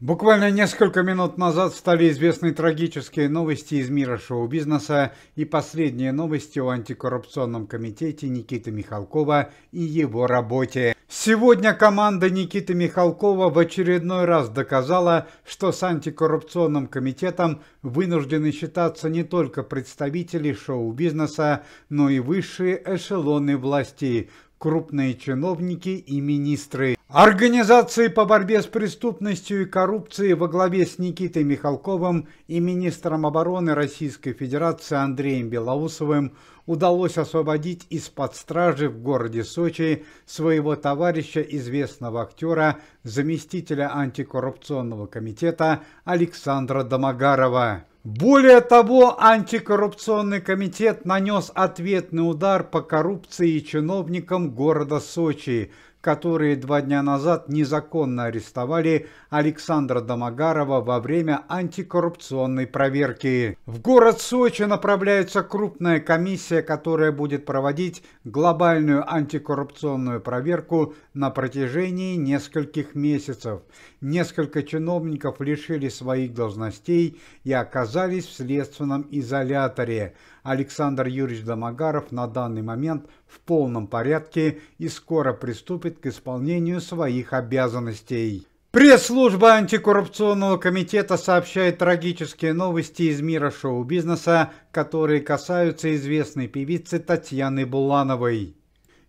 Буквально несколько минут назад стали известны трагические новости из мира шоу-бизнеса и последние новости о антикоррупционном комитете Никиты Михалкова и его работе. Сегодня команда Никиты Михалкова в очередной раз доказала, что с антикоррупционным комитетом вынуждены считаться не только представители шоу-бизнеса, но и высшие эшелоны власти – крупные чиновники и министры. Организации по борьбе с преступностью и коррупцией во главе с Никитой Михалковым и министром обороны Российской Федерации Андреем Белоусовым удалось освободить из-под стражи в городе Сочи своего товарища, известного актера, заместителя антикоррупционного комитета Александра Домогарова. Более того, антикоррупционный комитет нанес ответный удар по коррупции чиновникам города Сочи – которые два дня назад незаконно арестовали Александра Домогарова во время антикоррупционной проверки. В город Сочи направляется крупная комиссия, которая будет проводить глобальную антикоррупционную проверку на протяжении нескольких месяцев. Несколько чиновников лишили своих должностей и оказались в следственном изоляторе. Александр Юрьевич Домогаров на данный момент в полном порядке и скоро приступит приступит к исполнению своих обязанностей. Пресс-служба антикоррупционного комитета сообщает трагические новости из мира шоу-бизнеса, которые касаются известной певицы Татьяны Булановой.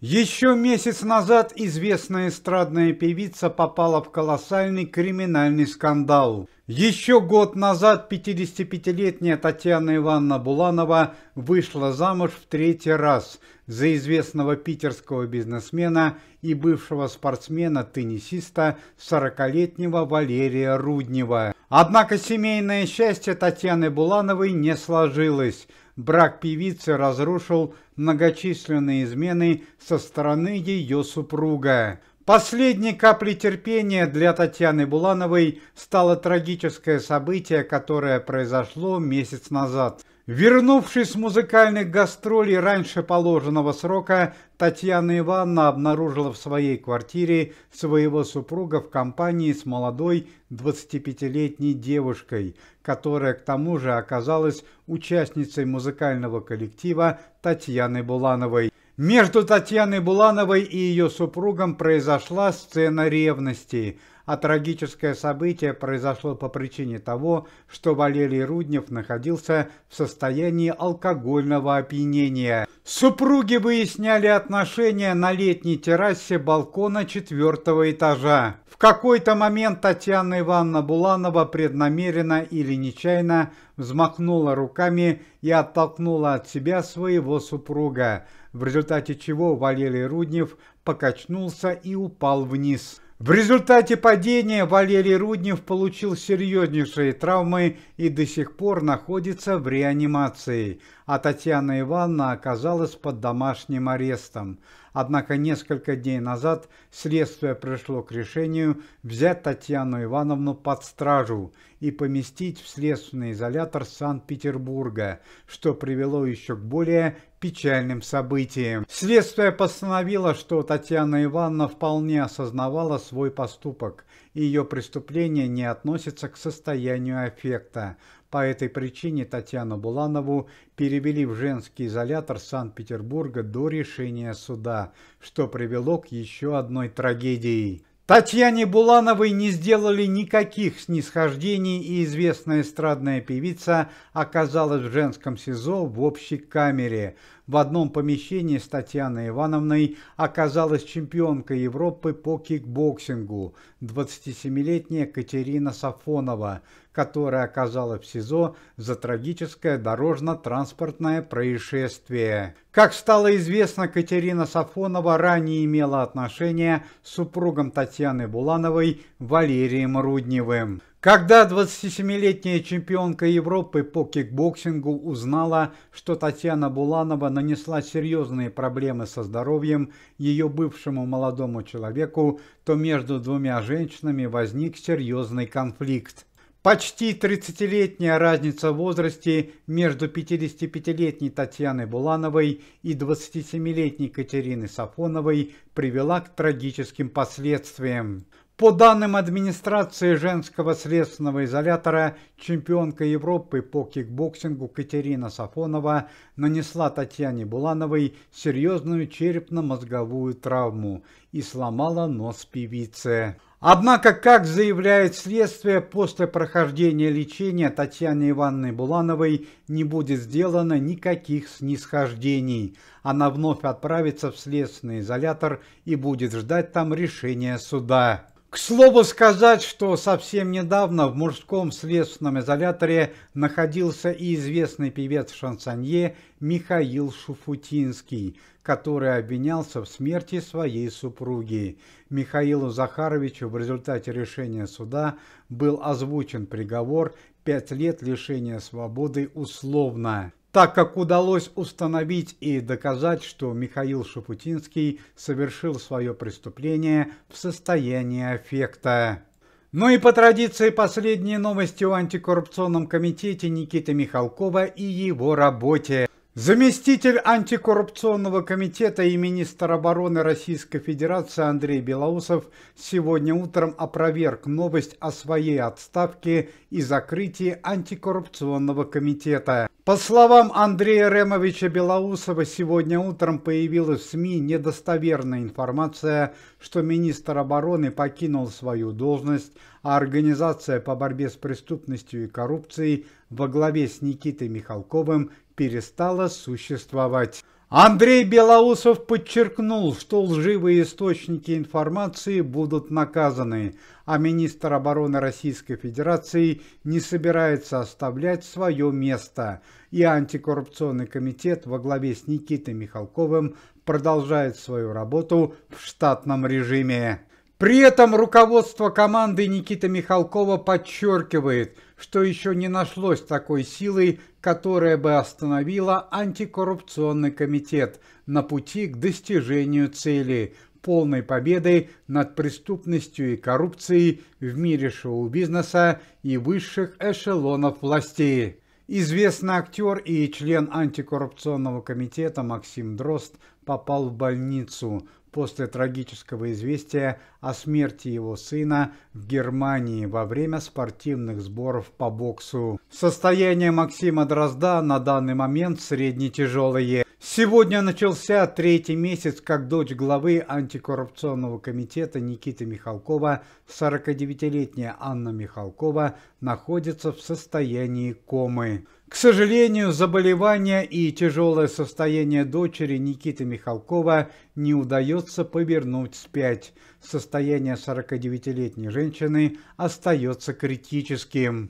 Еще месяц назад известная эстрадная певица попала в колоссальный криминальный скандал – еще год назад 55-летняя Татьяна Ивановна Буланова вышла замуж в третий раз за известного питерского бизнесмена и бывшего спортсмена-теннисиста 40-летнего Валерия Руднева. Однако семейное счастье Татьяны Булановой не сложилось. Брак певицы разрушил многочисленные измены со стороны ее супруга. Последней каплей терпения для Татьяны Булановой стало трагическое событие, которое произошло месяц назад. Вернувшись с музыкальных гастролей раньше положенного срока, Татьяна Ивановна обнаружила в своей квартире своего супруга в компании с молодой 25-летней девушкой, которая к тому же оказалась участницей музыкального коллектива Татьяны Булановой. Между Татьяной Булановой и ее супругом произошла сцена ревности – а трагическое событие произошло по причине того, что Валерий Руднев находился в состоянии алкогольного опьянения. Супруги выясняли отношения на летней террасе балкона четвертого этажа. В какой-то момент Татьяна Ивановна Буланова преднамеренно или нечаянно взмахнула руками и оттолкнула от себя своего супруга, в результате чего Валерий Руднев покачнулся и упал вниз. В результате падения Валерий Руднев получил серьезнейшие травмы и до сих пор находится в реанимации, а Татьяна Ивановна оказалась под домашним арестом. Однако несколько дней назад следствие пришло к решению взять Татьяну Ивановну под стражу и поместить в следственный изолятор Санкт-Петербурга, что привело еще к более печальным событиям. Следствие постановило, что Татьяна Ивановна вполне осознавала свой поступок, и ее преступление не относится к состоянию аффекта. По этой причине Татьяну Буланову перевели в женский изолятор Санкт-Петербурга до решения суда, что привело к еще одной трагедии. Татьяне Булановой не сделали никаких снисхождений, и известная эстрадная певица оказалась в женском СИЗО в общей камере. В одном помещении с Татьяной Ивановной оказалась чемпионка Европы по кикбоксингу, 27-летняя Катерина Сафонова, которое оказало в СИЗО за трагическое дорожно-транспортное происшествие. Как стало известно, Катерина Сафонова ранее имела отношение с супругом Татьяны Булановой Валерием Рудневым. Когда 27-летняя чемпионка Европы по кикбоксингу узнала, что Татьяна Буланова нанесла серьезные проблемы со здоровьем ее бывшему молодому человеку, то между двумя женщинами возник серьезный конфликт. Почти 30-летняя разница в возрасте между 55-летней Татьяной Булановой и 27-летней Катериной Сафоновой привела к трагическим последствиям. По данным администрации женского следственного изолятора, чемпионка Европы по кикбоксингу Катерина Сафонова нанесла Татьяне Булановой серьезную черепно-мозговую травму и сломала нос певицы. Однако, как заявляет следствие, после прохождения лечения Татьяне Ивановны Булановой не будет сделано никаких снисхождений. Она вновь отправится в следственный изолятор и будет ждать там решения суда. К слову сказать, что совсем недавно в мужском следственном изоляторе находился и известный певец шансонье Михаил Шуфутинский, который обвинялся в смерти своей супруги. Михаилу Захаровичу в результате решения суда был озвучен приговор пять лет лишения свободы условно так как удалось установить и доказать, что Михаил Шапутинский совершил свое преступление в состоянии аффекта. Ну и по традиции последние новости о антикоррупционном комитете Никиты Михалкова и его работе. Заместитель антикоррупционного комитета и министр обороны Российской Федерации Андрей Белоусов сегодня утром опроверг новость о своей отставке и закрытии антикоррупционного комитета. По словам Андрея Ремовича Белоусова, сегодня утром появилась в СМИ недостоверная информация, что министр обороны покинул свою должность, а Организация по борьбе с преступностью и коррупцией во главе с Никитой Михалковым перестала существовать. Андрей Белоусов подчеркнул, что лживые источники информации будут наказаны, а министр обороны Российской Федерации не собирается оставлять свое место. И антикоррупционный комитет во главе с Никитой Михалковым продолжает свою работу в штатном режиме. При этом руководство команды Никита Михалкова подчеркивает, что еще не нашлось такой силы, которая бы остановила антикоррупционный комитет на пути к достижению цели – полной победы над преступностью и коррупцией в мире шоу-бизнеса и высших эшелонов властей. Известный актер и член антикоррупционного комитета Максим Дрозд попал в больницу – после трагического известия о смерти его сына в Германии во время спортивных сборов по боксу. Состояние Максима Дрозда на данный момент среднетяжелое. Сегодня начался третий месяц, как дочь главы антикоррупционного комитета Никиты Михалкова, 49-летняя Анна Михалкова, находится в состоянии комы. К сожалению, заболевание и тяжелое состояние дочери Никиты Михалкова не удается повернуть вспять. Состояние 49-летней женщины остается критическим.